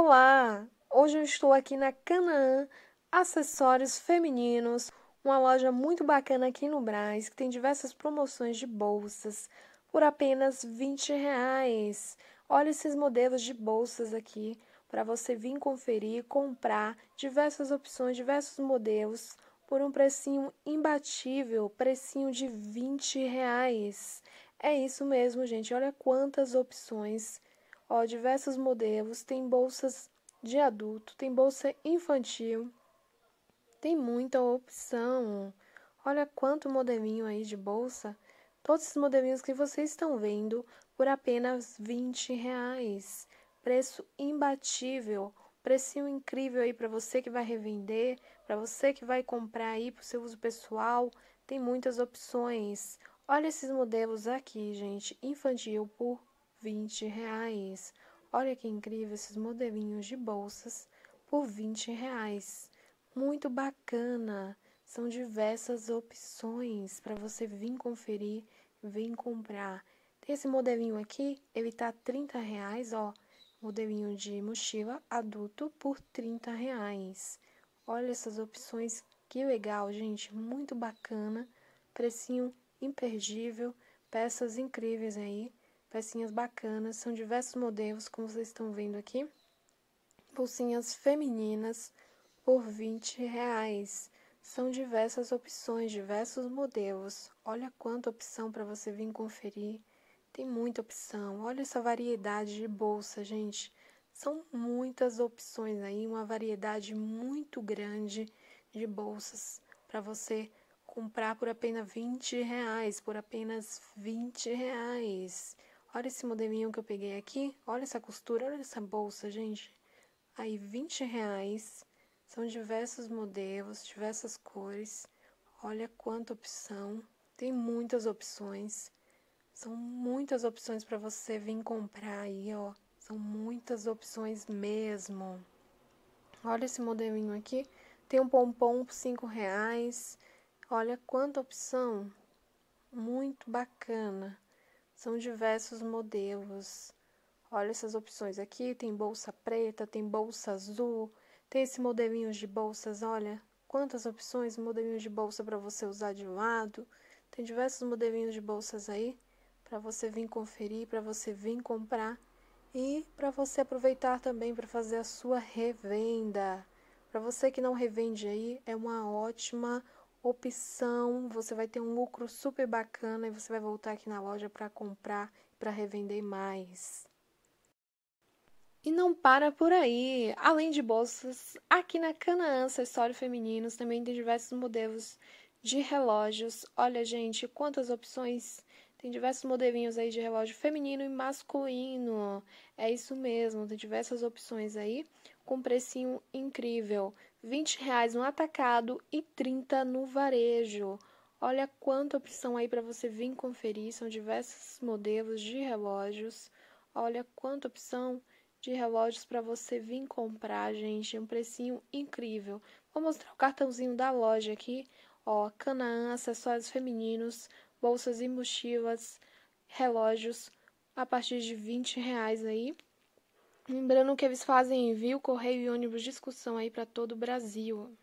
Olá! Hoje eu estou aqui na Canaã Acessórios Femininos, uma loja muito bacana aqui no Brás, que tem diversas promoções de bolsas por apenas 20 reais. Olha esses modelos de bolsas aqui para você vir conferir, comprar diversas opções, diversos modelos por um precinho imbatível, precinho de 20 reais. É isso mesmo, gente. Olha quantas opções ó, diversos modelos, tem bolsas de adulto, tem bolsa infantil, tem muita opção. Olha quanto modelinho aí de bolsa. Todos esses modelinhos que vocês estão vendo por apenas 20 reais. Preço imbatível, precinho incrível aí para você que vai revender, para você que vai comprar aí para o seu uso pessoal. Tem muitas opções. Olha esses modelos aqui, gente, infantil por 20 reais. Olha que incrível esses modelinhos de bolsas por 20 reais. Muito bacana. São diversas opções para você vir conferir, vir comprar. Esse modelinho aqui, ele tá 30 reais, ó. Modelinho de mochila adulto por 30 reais. Olha essas opções, que legal, gente. Muito bacana. Precinho imperdível. Peças incríveis aí pecinhas bacanas, são diversos modelos, como vocês estão vendo aqui. Bolsinhas femininas por 20 reais. São diversas opções, diversos modelos. Olha quanta opção para você vir conferir. Tem muita opção. Olha essa variedade de bolsa, gente. São muitas opções aí, uma variedade muito grande de bolsas para você comprar por apenas 20 reais, por apenas 20 reais. Olha esse modelinho que eu peguei aqui. Olha essa costura, olha essa bolsa, gente. Aí, 20 reais. São diversos modelos, diversas cores. Olha quanta opção. Tem muitas opções. São muitas opções para você vir comprar aí, ó. São muitas opções mesmo. Olha esse modelinho aqui. Tem um pompom por 5 reais. Olha quanta opção. Muito bacana. São diversos modelos. Olha essas opções aqui, tem bolsa preta, tem bolsa azul, tem esse modelinho de bolsas, olha, quantas opções, modelinho de bolsa para você usar de lado. Tem diversos modelinhos de bolsas aí para você vir conferir, para você vir comprar e para você aproveitar também para fazer a sua revenda. Para você que não revende aí, é uma ótima opção, você vai ter um lucro super bacana e você vai voltar aqui na loja para comprar, para revender mais. E não para por aí! Além de bolsas, aqui na Canaã Acessório Femininos também tem diversos modelos de relógios. Olha, gente, quantas opções tem diversos modelinhos aí de relógio feminino e masculino. É isso mesmo, tem diversas opções aí com precinho incrível. 20 reais no atacado e 30 no varejo. Olha quanta opção aí para você vir conferir, são diversos modelos de relógios. Olha quanta opção de relógios para você vir comprar, gente, um precinho incrível. Vou mostrar o cartãozinho da loja aqui, ó, Canaã Acessórios Femininos, bolsas e mochilas, relógios a partir de 20 reais aí. Lembrando que eles fazem envio, correio e ônibus de excursão aí para todo o Brasil.